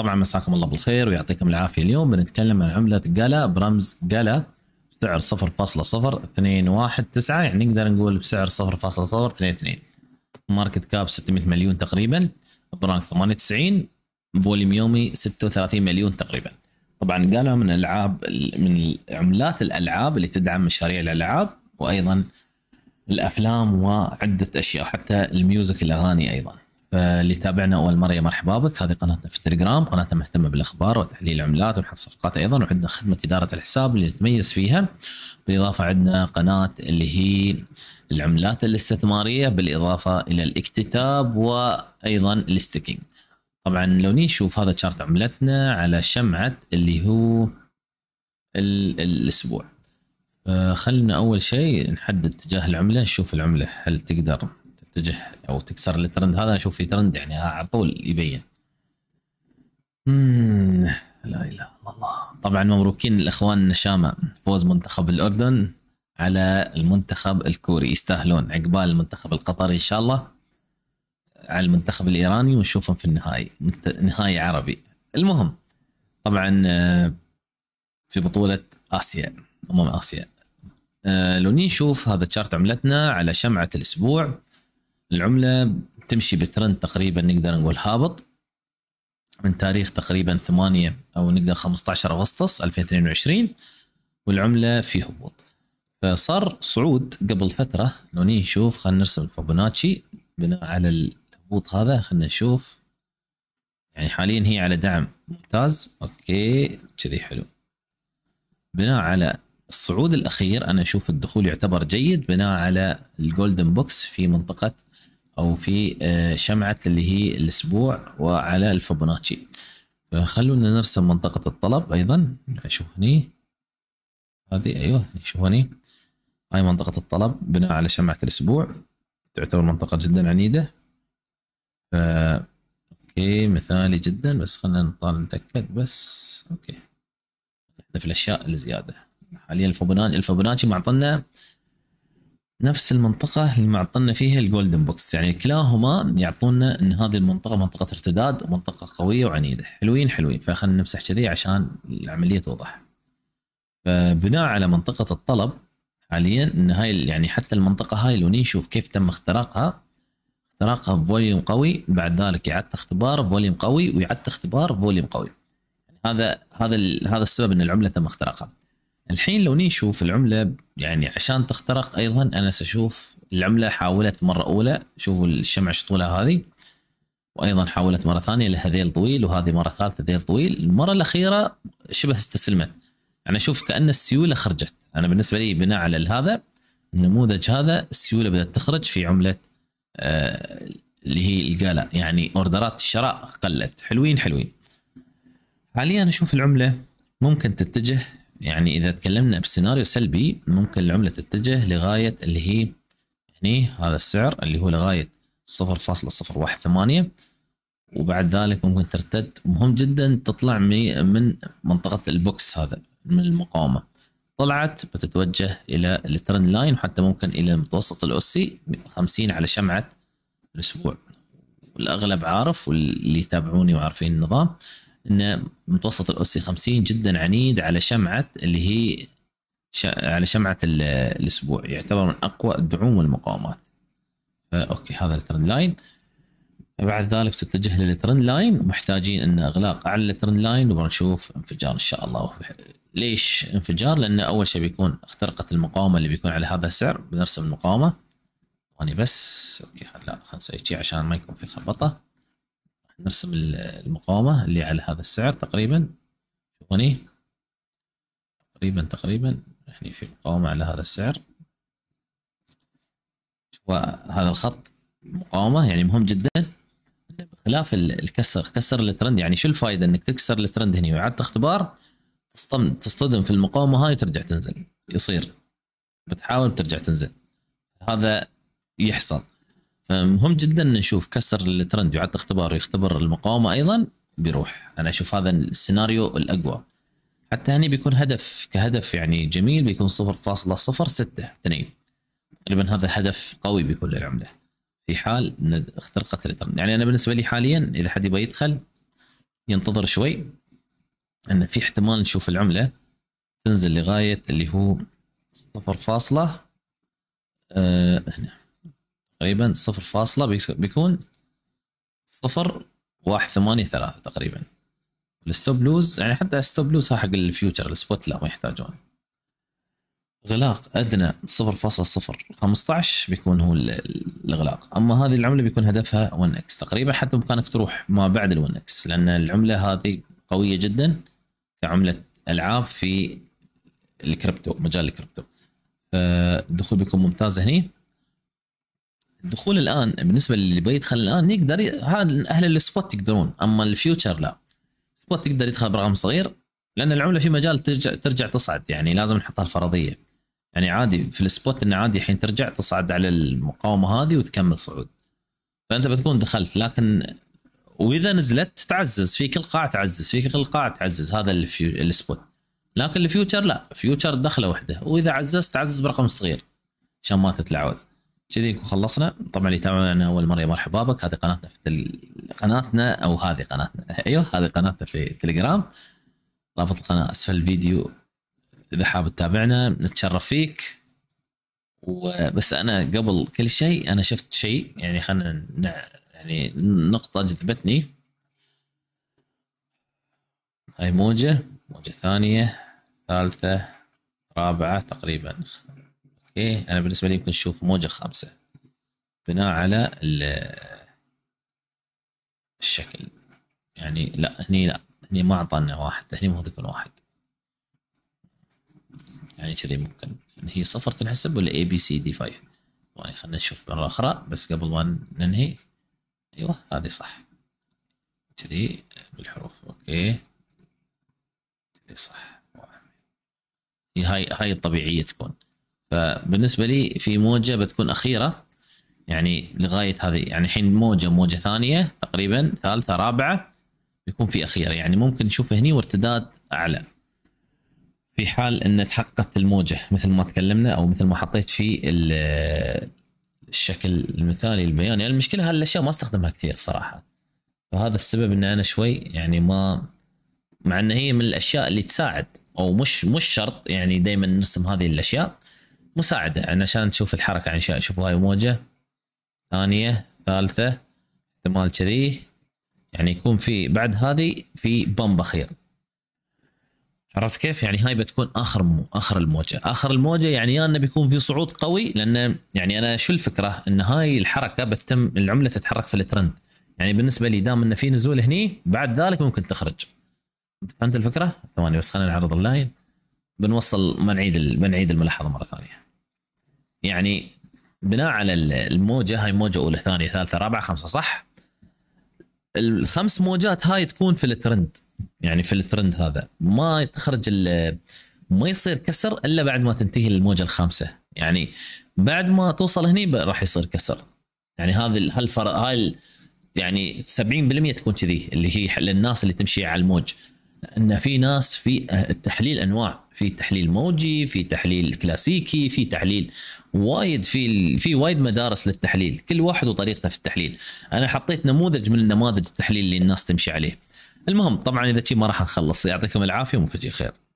طبعا مساكم الله بالخير ويعطيكم العافيه اليوم بنتكلم عن عمله جالا برمز جالا بسعر 0.0219 يعني نقدر نقول بسعر 0.022 ماركت كاب 600 مليون تقريبا برانك 98 فوليوم يومي 36 مليون تقريبا طبعا جلا من العاب من عملات الالعاب اللي تدعم مشاريع الالعاب وايضا الافلام وعده اشياء حتى الميوزك الاغاني ايضا فاللي يتابعنا اول مره يا مرحبا بك هذه قناتنا في التليجرام قناتنا مهتمه بالاخبار وتحليل العملات ونحط صفقات ايضا وعندنا خدمه اداره الحساب اللي نتميز فيها بالاضافه عندنا قناه اللي هي العملات الاستثماريه بالاضافه الى الاكتتاب وايضا الاستيكينج طبعا لو نشوف هذا شارت عملتنا على شمعه اللي هو الاسبوع آه، خلنا اول شيء نحدد اتجاه العمله نشوف العمله هل تقدر تتجه او تكسر الترند هذا اشوف في ترند يعني على طول يبين لا اله الا الله طبعا مبروكين الاخوان النشامه فوز منتخب الاردن على المنتخب الكوري يستاهلون عقبال المنتخب القطري ان شاء الله على المنتخب الايراني ونشوفهم في النهائي نهائي عربي المهم طبعا آه، في بطوله اسيا امم اسيا آه، لو نشوف هذا الشارت عملتنا على شمعه الاسبوع العمله تمشي بترند تقريبا نقدر نقول هابط من تاريخ تقريبا 8 او نقدر 15 اغسطس 2022 والعمله في هبوط فصار صعود قبل فتره لو نيجي نشوف خلينا نرسم فابوناتشي بناء على الهبوط هذا خلينا نشوف يعني حاليا هي على دعم ممتاز اوكي كذي حلو بناء على الصعود الاخير انا اشوف الدخول يعتبر جيد بناء على الجولدن بوكس في منطقه او في آه، شمعه اللي هي الاسبوع وعلى الفبوناتشي فخلونا نرسم منطقه الطلب ايضا شوف هني هذه ايوه شوف هني هاي منطقه الطلب بناء على شمعه الاسبوع تعتبر منطقه جدا عنيده ف اوكي مثالي جدا بس خلينا نطال نتاكد بس اوكي احنا في الاشياء الزياده حاليا الفبوناتشي الفبوناتشي معطلنا نفس المنطقة اللي معطلنا فيها الجولدن بوكس يعني كلاهما يعطونا ان هذه المنطقة منطقة ارتداد ومنطقة قوية وعنيدة حلوين حلوين فخلنا نمسح كذي عشان العملية توضح فبناء على منطقة الطلب حاليا ان هاي يعني حتى المنطقة هاي لو نشوف كيف تم اختراقها اختراقها بفوليوم قوي بعد ذلك اعادة اختبار بفوليوم قوي واعادة اختبار بفوليوم قوي يعني هذا هذا هذا السبب ان العملة تم اختراقها الحين لو نشوف العمله يعني عشان تخترق ايضا انا ساشوف العمله حاولت مره اولى شوفوا الشمع شطوله هذه وايضا حاولت مره ثانيه لها ذيل طويل وهذه مره ثالثه ذيل طويل المره الاخيره شبه استسلمت انا اشوف كان السيوله خرجت انا بالنسبه لي بناء على هذا النموذج هذا السيوله بدات تخرج في عمله آه اللي هي الجالا يعني اوردرات الشراء قلت حلوين حلوين حاليا اشوف العمله ممكن تتجه يعني اذا تكلمنا بسيناريو سلبي ممكن العمله تتجه لغايه اللي هي هني يعني هذا السعر اللي هو لغايه 0.018 وبعد ذلك ممكن ترتد مهم جدا تطلع من منطقه البوكس هذا من المقاومه طلعت بتتوجه الى الترند لاين وحتى ممكن الى المتوسط الاسي 50 على شمعه الاسبوع والاغلب عارف واللي يتابعوني وعارفين النظام ان متوسط الاو سي 50 جدا عنيد على شمعه اللي هي على شمعه الاسبوع يعتبر من اقوى الدعوم والمقاومات اوكي هذا الترند لاين بعد ذلك تتجه للترند لاين محتاجين ان اغلاق على الترند لاين وبنشوف انفجار ان شاء الله ليش انفجار لان اول شيء بيكون اخترقت المقاومه اللي بيكون على هذا السعر بنرسم المقاومه اني بس اوكي لا خلنا نسوي شيء عشان ما يكون في خبطه نرسم المقاومة اللي على هذا السعر تقريبا شوفوني تقريبا تقريبا يعني في مقاومة على هذا السعر وهذا هذا الخط مقاومة يعني مهم جدا بخلاف الكسر كسر الترند يعني شو الفائدة انك تكسر الترند هني وإعادة اختبار تصطدم تصطدم في المقاومة هاي وترجع تنزل يصير بتحاول ترجع تنزل هذا يحصل مهم جدا نشوف كسر الترند يعد اختبار يختبر المقاومه ايضا بيروح انا اشوف هذا السيناريو الاقوى حتى هني بيكون هدف كهدف يعني جميل بيكون اثنين تقريبا هذا هدف قوي بيكون للعمله في حال اخترقت الترند يعني انا بالنسبه لي حاليا اذا حد يبغى يدخل ينتظر شوي ان في احتمال نشوف العمله تنزل لغايه اللي هو 0. آه هنا تقريبا صفر فاصلة بيكون صفر واحد ثمانية ثلاثة تقريبا الستوب لوز يعني حتى الستوب لوز حق الفيوتشر السبوت لا ما يحتاجون غلاق ادنى 0.015 بيكون هو الاغلاق اما هذه العمله بيكون هدفها 1 اكس تقريبا حتى بامكانك تروح ما بعد ال1 اكس لان العمله هذه قويه جدا كعمله العاب في الكريبتو مجال الكريبتو فالدخول بيكون ممتاز هني الدخول الان بالنسبه للي بيدخل الان يقدر هذا اهل السبوت يقدرون اما الفيوتشر لا سبوت يقدر يدخل برقم صغير لان العمله في مجال ترجع ترجع تصعد يعني لازم نحطها الفرضيه يعني عادي في السبوت انه عادي الحين ترجع تصعد على المقاومه هذه وتكمل صعود فانت بتكون دخلت لكن واذا نزلت تعزز في كل قاعه تعزز في كل قاعه تعزز هذا السبوت لكن الفيوتشر لا فيوتشر دخله واحده واذا عززت تعزز برقم صغير عشان ما تتلعوز كذي نكون خلصنا طبعا اللي يتابعنا اول مره مرحبا بك هذه قناتنا في تل... قناتنا او هذه قناتنا ايوه هذه قناتنا في تليجرام رابط القناه اسفل الفيديو اذا حاب تتابعنا نتشرف فيك وبس انا قبل كل شيء انا شفت شيء يعني خلينا يعني نقطه جذبتني هاي موجه موجه ثانيه ثالثه رابعه تقريبا اوكي انا بالنسبه لي يمكن اشوف موجه خمسه بناء على الشكل يعني لا هني لا هني ما اعطانا واحد هني المفروض يكون واحد يعني كذي ممكن ان هي صفر تنحسب ولا اي بي سي دي 5 يعني خلينا نشوف مره اخرى بس قبل ما ننهي ايوه هذه صح كذي بالحروف اوكي كذي صح هي هاي هاي الطبيعيه تكون فبالنسبه لي في موجه بتكون اخيره يعني لغايه هذه يعني الحين موجه موجه ثانيه تقريبا ثالثه رابعه بيكون في اخيره يعني ممكن نشوف هني وارتداد اعلى في حال ان تحققت الموجه مثل ما تكلمنا او مثل ما حطيت في الشكل المثالي البياني يعني المشكله هالاشياء الاشياء ما استخدمها كثير صراحه فهذا السبب ان انا شوي يعني ما مع ان هي من الاشياء اللي تساعد او مش مش شرط يعني دائما نرسم هذه الاشياء مساعده يعني عشان تشوف الحركه عشان شوف هاي موجه ثانيه ثالثه احتمال كذي يعني يكون في بعد هذه في بمب اخير عرفت كيف؟ يعني هاي بتكون اخر مو اخر الموجه، اخر الموجه يعني يا انه بيكون في صعود قوي لان يعني انا شو الفكره؟ ان هاي الحركه بتتم العمله تتحرك في الترند. يعني بالنسبه لي دام انه في نزول هني بعد ذلك ممكن تخرج. فهمت الفكره؟ ثواني بس خلينا نعرض اللاين. بنوصل بنعيد بنعيد الملاحظه مره ثانيه يعني بناء على الموجه هاي موجه اولى ثانيه ثالثه رابعه خمسه صح الخمس موجات هاي تكون في الترند يعني في الترند هذا ما تخرج ما يصير كسر الا بعد ما تنتهي الموجه الخامسه يعني بعد ما توصل هني راح يصير كسر يعني هذا هالفرق هاي يعني 70% تكون كذي اللي هي للناس اللي تمشي على الموج ان في ناس في التحليل آه، انواع في تحليل موجي في تحليل كلاسيكي في تحليل وايد في في وايد مدارس للتحليل كل واحد وطريقته في التحليل انا حطيت نموذج من النماذج التحليل اللي الناس تمشي عليه المهم طبعا اذا شي ما راح نخلص يعطيكم العافيه ومفجئ خير